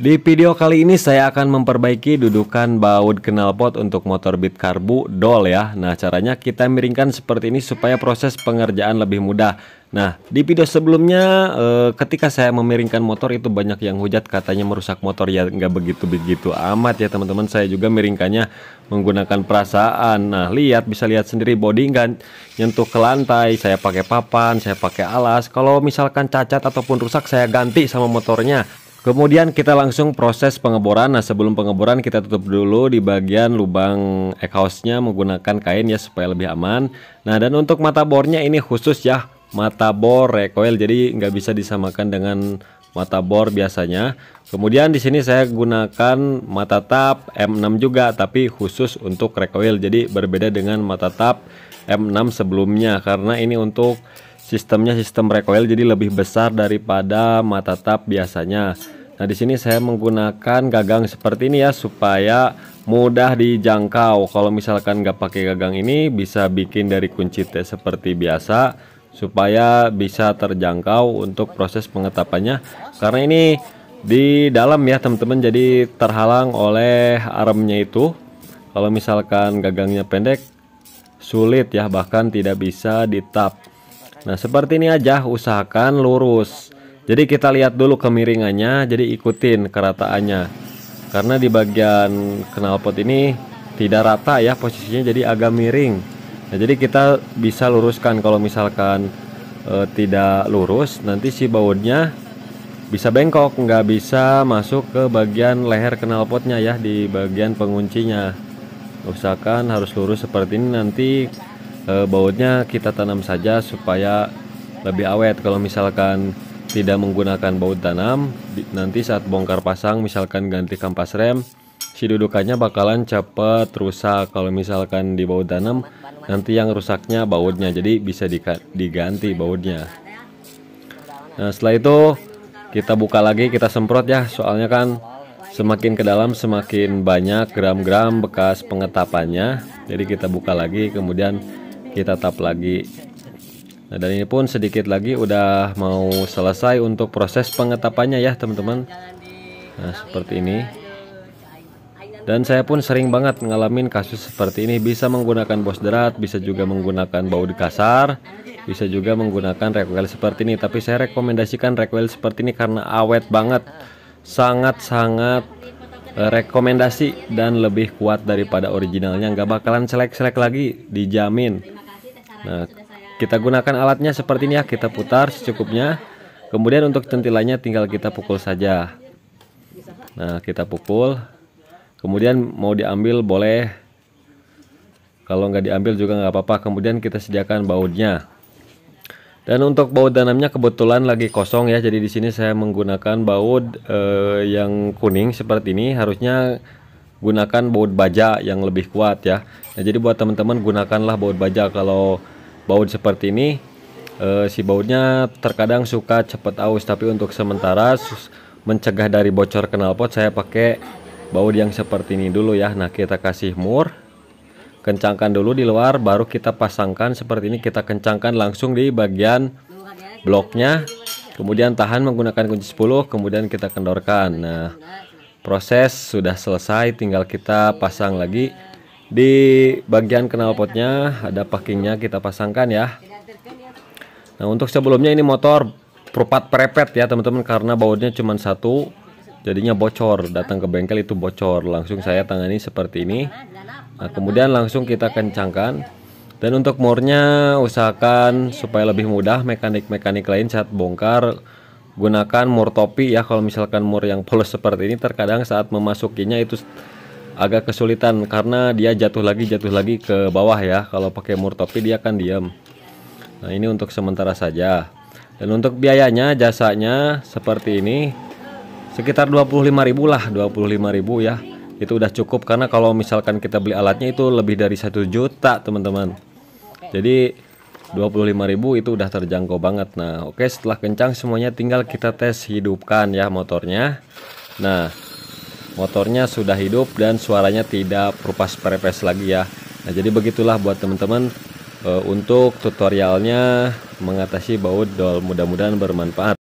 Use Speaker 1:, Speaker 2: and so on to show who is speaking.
Speaker 1: Di video kali ini saya akan memperbaiki dudukan baut knalpot untuk motor bit karbu dol ya. Nah caranya kita miringkan seperti ini supaya proses pengerjaan lebih mudah. Nah di video sebelumnya eh, ketika saya memiringkan motor itu banyak yang hujat katanya merusak motor ya nggak begitu-begitu amat ya teman-teman. Saya juga miringkannya menggunakan perasaan. Nah lihat bisa lihat sendiri body nggak nyentuh ke lantai. Saya pakai papan, saya pakai alas. Kalau misalkan cacat ataupun rusak saya ganti sama motornya. Kemudian kita langsung proses pengeboran. Nah, sebelum pengeboran kita tutup dulu di bagian lubang ekhausnya menggunakan kain ya supaya lebih aman. Nah, dan untuk mata bornya ini khusus ya, mata bor recoil jadi nggak bisa disamakan dengan mata bor biasanya. Kemudian di sini saya gunakan mata tap M6 juga tapi khusus untuk recoil. Jadi berbeda dengan mata tap M6 sebelumnya karena ini untuk Sistemnya sistem recoil jadi lebih besar daripada mata tap biasanya. Nah, di sini saya menggunakan gagang seperti ini ya supaya mudah dijangkau. Kalau misalkan nggak pakai gagang ini bisa bikin dari kunci T seperti biasa supaya bisa terjangkau untuk proses pengetapannya. Karena ini di dalam ya teman-teman jadi terhalang oleh armnya itu. Kalau misalkan gagangnya pendek sulit ya bahkan tidak bisa ditap Nah seperti ini aja usahakan lurus Jadi kita lihat dulu kemiringannya Jadi ikutin kerataannya Karena di bagian knalpot ini tidak rata ya posisinya jadi agak miring Nah jadi kita bisa luruskan kalau misalkan e, tidak lurus Nanti si bautnya bisa bengkok nggak bisa masuk ke bagian leher knalpotnya ya di bagian penguncinya usahakan harus lurus seperti ini nanti e, bautnya kita tanam saja supaya lebih awet kalau misalkan tidak menggunakan baut tanam nanti saat bongkar pasang misalkan ganti kampas rem si dudukannya bakalan cepet rusak kalau misalkan di baut tanam nanti yang rusaknya bautnya jadi bisa diganti bautnya nah setelah itu kita buka lagi kita semprot ya soalnya kan semakin ke dalam semakin banyak gram-gram bekas pengetapannya jadi kita buka lagi kemudian kita tap lagi nah dan ini pun sedikit lagi udah mau selesai untuk proses pengetapannya ya teman-teman nah seperti ini dan saya pun sering banget ngalamin kasus seperti ini bisa menggunakan bos derat bisa juga menggunakan baut kasar bisa juga menggunakan rekwel seperti ini tapi saya rekomendasikan rekwel seperti ini karena awet banget sangat-sangat eh, rekomendasi dan lebih kuat daripada originalnya nggak bakalan selek-selek lagi dijamin Nah, kita gunakan alatnya seperti ini ya, kita putar secukupnya. Kemudian untuk centilannya tinggal kita pukul saja. Nah, kita pukul. Kemudian mau diambil boleh. Kalau nggak diambil juga nggak apa-apa. Kemudian kita sediakan bautnya. Dan untuk baut danamnya kebetulan lagi kosong ya. Jadi di sini saya menggunakan baut eh, yang kuning seperti ini. Harusnya gunakan baut baja yang lebih kuat ya. Nah, jadi buat teman-teman gunakanlah baut baja kalau baut seperti ini e, si bautnya terkadang suka cepat aus tapi untuk sementara mencegah dari bocor knalpot saya pakai baut yang seperti ini dulu ya nah kita kasih mur kencangkan dulu di luar baru kita pasangkan seperti ini kita kencangkan langsung di bagian bloknya kemudian tahan menggunakan kunci 10 kemudian kita kendorkan nah proses sudah selesai tinggal kita pasang lagi di bagian knalpotnya ada packingnya kita pasangkan ya. Nah untuk sebelumnya ini motor perupat perepet ya teman-teman karena bautnya cuma satu jadinya bocor datang ke bengkel itu bocor langsung saya tangani seperti ini nah, kemudian langsung kita kencangkan dan untuk murnya usahakan supaya lebih mudah mekanik-mekanik lain saat bongkar gunakan mur topi ya kalau misalkan mur yang polos seperti ini terkadang saat memasukinya itu agak kesulitan karena dia jatuh lagi jatuh lagi ke bawah ya kalau pakai mur topi dia akan diam nah ini untuk sementara saja dan untuk biayanya jasanya seperti ini sekitar 25.000 lah 25.000 ya itu udah cukup karena kalau misalkan kita beli alatnya itu lebih dari satu juta teman-teman jadi 25.000 itu udah terjangkau banget nah oke setelah kencang semuanya tinggal kita tes hidupkan ya motornya nah motornya sudah hidup dan suaranya tidak perupas-perepes lagi ya nah jadi begitulah buat teman-teman e, untuk tutorialnya mengatasi baut dol mudah-mudahan bermanfaat